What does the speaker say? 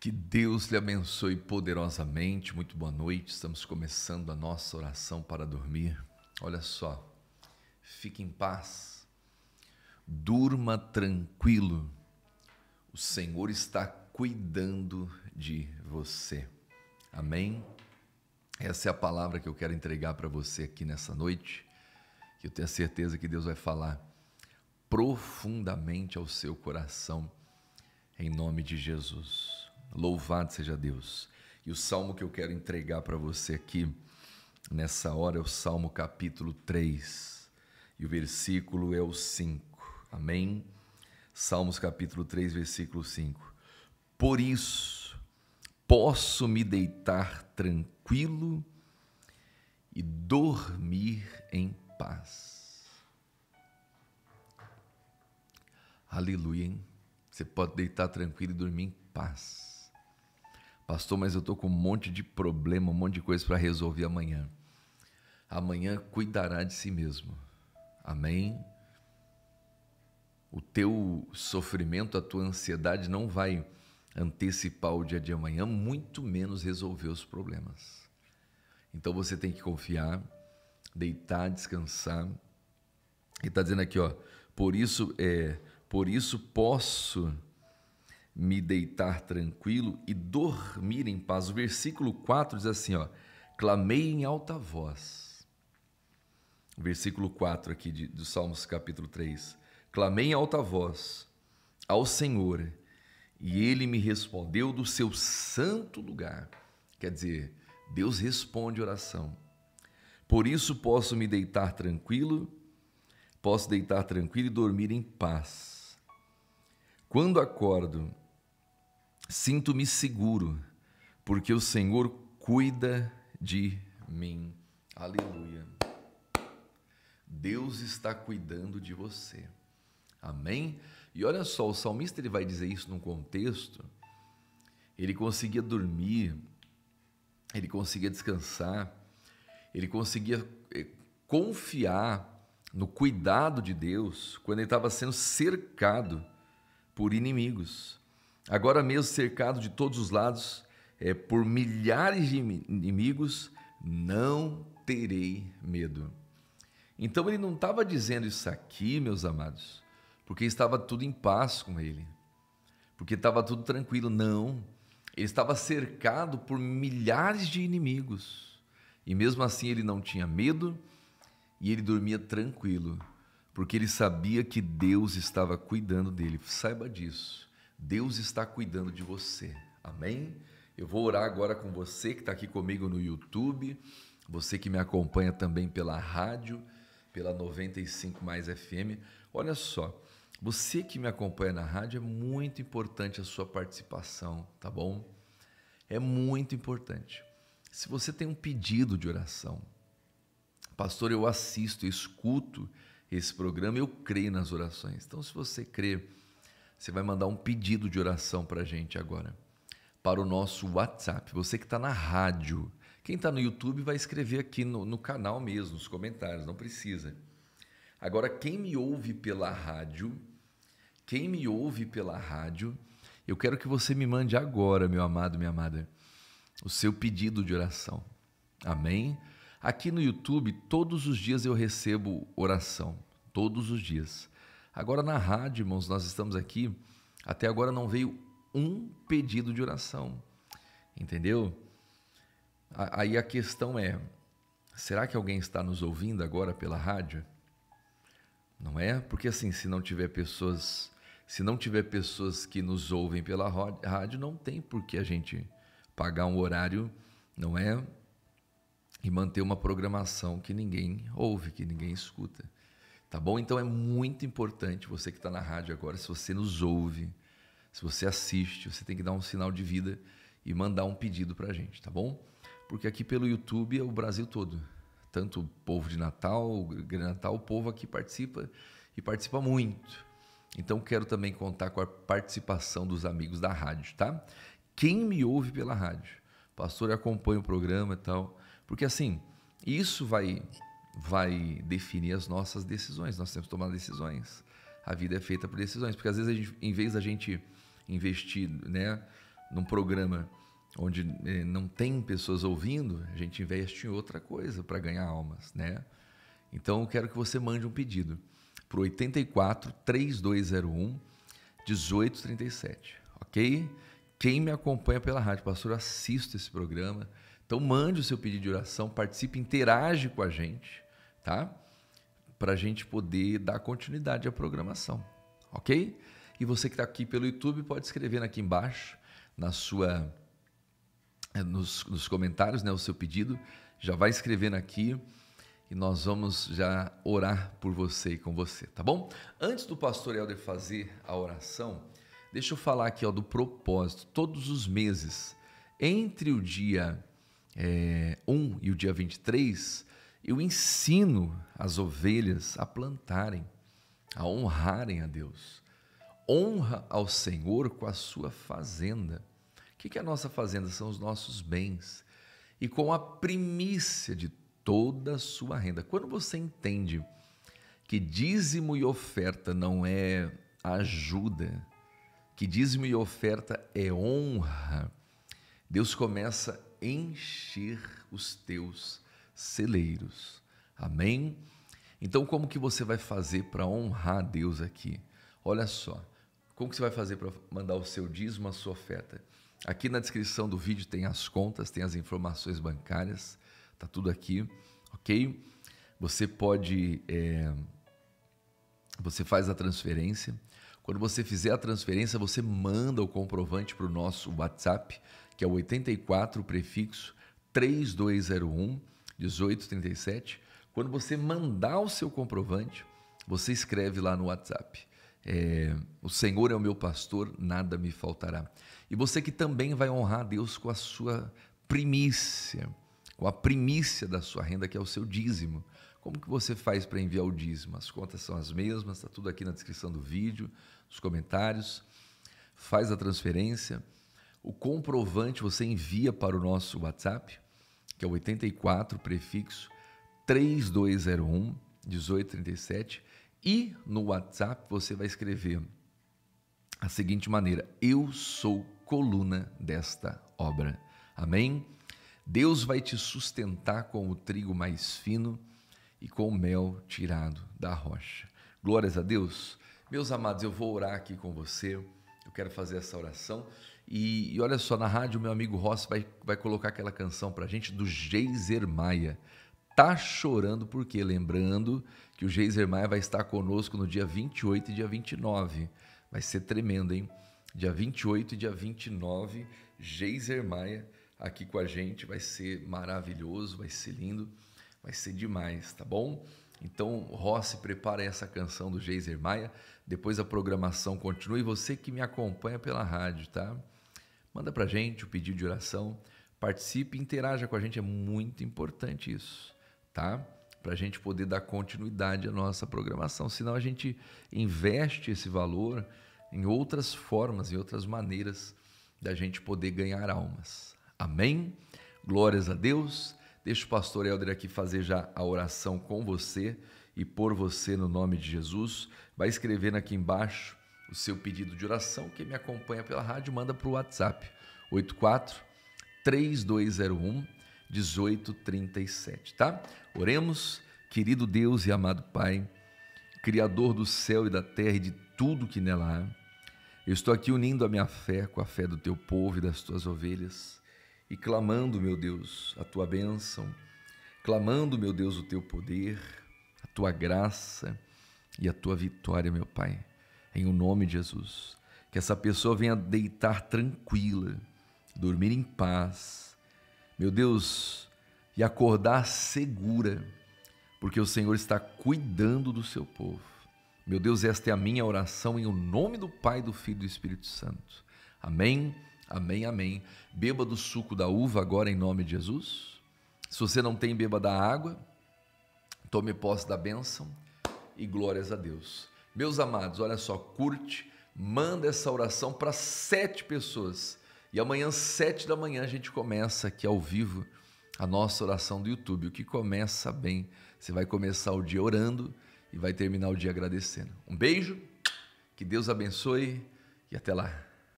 Que Deus lhe abençoe poderosamente. Muito boa noite. Estamos começando a nossa oração para dormir. Olha só. Fique em paz. Durma tranquilo. O Senhor está cuidando de você. Amém. Essa é a palavra que eu quero entregar para você aqui nessa noite, que eu tenho certeza que Deus vai falar profundamente ao seu coração em nome de Jesus. Louvado seja Deus. E o salmo que eu quero entregar para você aqui nessa hora é o Salmo capítulo 3. E o versículo é o 5. Amém? Salmos capítulo 3, versículo 5. Por isso posso me deitar tranquilo e dormir em paz. Aleluia, hein? Você pode deitar tranquilo e dormir em paz. Pastor, mas eu estou com um monte de problema, um monte de coisa para resolver amanhã. Amanhã cuidará de si mesmo. Amém? O teu sofrimento, a tua ansiedade não vai antecipar o dia de amanhã, muito menos resolver os problemas. Então você tem que confiar, deitar, descansar. E está dizendo aqui, ó, por isso é, por isso posso me deitar tranquilo e dormir em paz. O versículo 4 diz assim, ó, clamei em alta voz. Versículo 4 aqui de, do Salmos capítulo 3. Clamei em alta voz ao Senhor e ele me respondeu do seu santo lugar. Quer dizer, Deus responde oração. Por isso posso me deitar tranquilo, posso deitar tranquilo e dormir em paz. Quando acordo, Sinto-me seguro, porque o Senhor cuida de mim. Aleluia. Deus está cuidando de você. Amém? E olha só, o salmista ele vai dizer isso num contexto. Ele conseguia dormir, ele conseguia descansar, ele conseguia eh, confiar no cuidado de Deus quando ele estava sendo cercado por inimigos. Agora mesmo cercado de todos os lados é, por milhares de inimigos, não terei medo. Então ele não estava dizendo isso aqui, meus amados, porque estava tudo em paz com ele, porque estava tudo tranquilo. Não, ele estava cercado por milhares de inimigos e mesmo assim ele não tinha medo e ele dormia tranquilo, porque ele sabia que Deus estava cuidando dele. Saiba disso. Deus está cuidando de você. Amém? Eu vou orar agora com você que está aqui comigo no YouTube, você que me acompanha também pela rádio, pela 95 mais FM. Olha só, você que me acompanha na rádio é muito importante a sua participação, tá bom? É muito importante. Se você tem um pedido de oração, pastor, eu assisto, eu escuto esse programa, eu creio nas orações. Então, se você crê você vai mandar um pedido de oração para a gente agora, para o nosso WhatsApp. Você que está na rádio, quem está no YouTube vai escrever aqui no, no canal mesmo, nos comentários, não precisa. Agora, quem me ouve pela rádio, quem me ouve pela rádio, eu quero que você me mande agora, meu amado, minha amada, o seu pedido de oração. Amém? Aqui no YouTube, todos os dias eu recebo oração, todos os dias. Agora na rádio, irmãos, nós estamos aqui, até agora não veio um pedido de oração, entendeu? Aí a questão é: será que alguém está nos ouvindo agora pela rádio? Não é? Porque assim, se não tiver pessoas, se não tiver pessoas que nos ouvem pela rádio, não tem por que a gente pagar um horário, não é? E manter uma programação que ninguém ouve, que ninguém escuta. Tá bom? Então é muito importante você que está na rádio agora, se você nos ouve, se você assiste, você tem que dar um sinal de vida e mandar um pedido para a gente, tá bom? Porque aqui pelo YouTube é o Brasil todo. Tanto o povo de Natal, o Natal, o povo aqui participa e participa muito. Então quero também contar com a participação dos amigos da rádio, tá? Quem me ouve pela rádio? Pastor, acompanha o programa e tal. Porque assim, isso vai vai definir as nossas decisões. Nós temos que tomar decisões. A vida é feita por decisões, porque às vezes gente, em vez da gente investir, né, num programa onde eh, não tem pessoas ouvindo, a gente investe em outra coisa para ganhar almas, né? Então eu quero que você mande um pedido para 84 3201 1837, ok? Quem me acompanha pela rádio, pastor, assista esse programa. Então mande o seu pedido de oração, participe, interage com a gente tá? Para a gente poder dar continuidade à programação, ok? E você que está aqui pelo YouTube pode escrever aqui embaixo na sua eh, nos, nos, comentários, né, o seu pedido. Já vai escrevendo aqui e nós vamos já orar por você e com você, tá bom? Antes do pastor Helder fazer a oração, deixa eu falar aqui ó, do propósito. Todos os meses, entre o dia é, eh, 1 e o dia 23, eu ensino as ovelhas a plantarem, a honrarem a Deus. Honra ao Senhor com a sua fazenda. O que é a nossa fazenda? São os nossos bens. E com a primícia de toda a sua renda. Quando você entende que dízimo e oferta não é ajuda, que dízimo e oferta é honra, Deus começa a encher os teus celeiros. Amém? Então, como que você vai fazer para honrar Deus aqui? Olha só, como que você vai fazer para mandar o seu dízimo, a sua oferta? Aqui na descrição do vídeo tem as contas, tem as informações bancárias, tá tudo aqui, ok? Você pode, é, você faz a transferência. Quando você fizer a transferência, você manda o comprovante para o nosso WhatsApp, que é o 84 prefixo 3201 1837. Quando você mandar o seu comprovante, você escreve lá no WhatsApp. É, o Senhor é o meu pastor, nada me faltará. E você que também vai honrar a Deus com a sua primícia, com a primícia da sua renda, que é o seu dízimo. Como que você faz para enviar o dízimo? As contas são as mesmas, está tudo aqui na descrição do vídeo, nos comentários. Faz a transferência. O comprovante você envia para o nosso WhatsApp que é 84, prefixo 3201 1837, e no WhatsApp você vai escrever a seguinte maneira: Eu sou coluna desta obra. Amém? Deus vai te sustentar com o trigo mais fino e com o mel tirado da rocha. Glórias a Deus. Meus amados, eu vou orar aqui com você. Eu quero fazer essa oração e, e, olha só, na rádio, meu amigo Rossi vai, vai colocar aquela canção pra gente do Geiser Maia. Tá chorando porque Lembrando que o Geiser Maia vai estar conosco no dia 28 e dia 29. Vai ser tremendo, hein? Dia 28 e dia 29, Geiser Maia aqui com a gente. Vai ser maravilhoso, vai ser lindo, vai ser demais, tá bom? Então, Rossi prepara essa canção do Geiser Maia. Depois a programação continua e você que me acompanha pela rádio, tá? Manda para gente o pedido de oração, participe, interaja com a gente, é muito importante isso, tá? Para a gente poder dar continuidade à nossa programação, senão a gente investe esse valor em outras formas, em outras maneiras da gente poder ganhar almas. Amém? Glórias a Deus. Deixa o pastor Helder aqui fazer já a oração com você e por você no nome de Jesus. Vai escrevendo aqui embaixo o seu pedido de oração. Quem me acompanha pela rádio, manda para o WhatsApp 84 3201 1837, tá? Oremos, querido Deus e amado Pai, Criador do céu e da terra e de tudo que nela há. Eu estou aqui unindo a minha fé com a fé do teu povo e das tuas ovelhas e clamando, meu Deus, a tua bênção, clamando, meu Deus, o teu poder, a tua graça e a tua vitória, meu Pai em o um nome de Jesus. Que essa pessoa venha deitar tranquila, dormir em paz, meu Deus, e acordar segura, porque o Senhor está cuidando do seu povo. Meu Deus, esta é a minha oração em o um nome do Pai, do Filho e do Espírito Santo. Amém, amém, amém. Beba do suco da uva agora em nome de Jesus. Se você não tem, beba da água. Tome posse da bênção e glórias a Deus. Meus amados, olha só, curte, manda essa oração para sete pessoas. E amanhã, sete da manhã, a gente começa aqui ao vivo a nossa oração do YouTube. O que começa bem, você vai começar o dia orando e vai terminar o dia agradecendo. Um beijo, que Deus abençoe e até lá.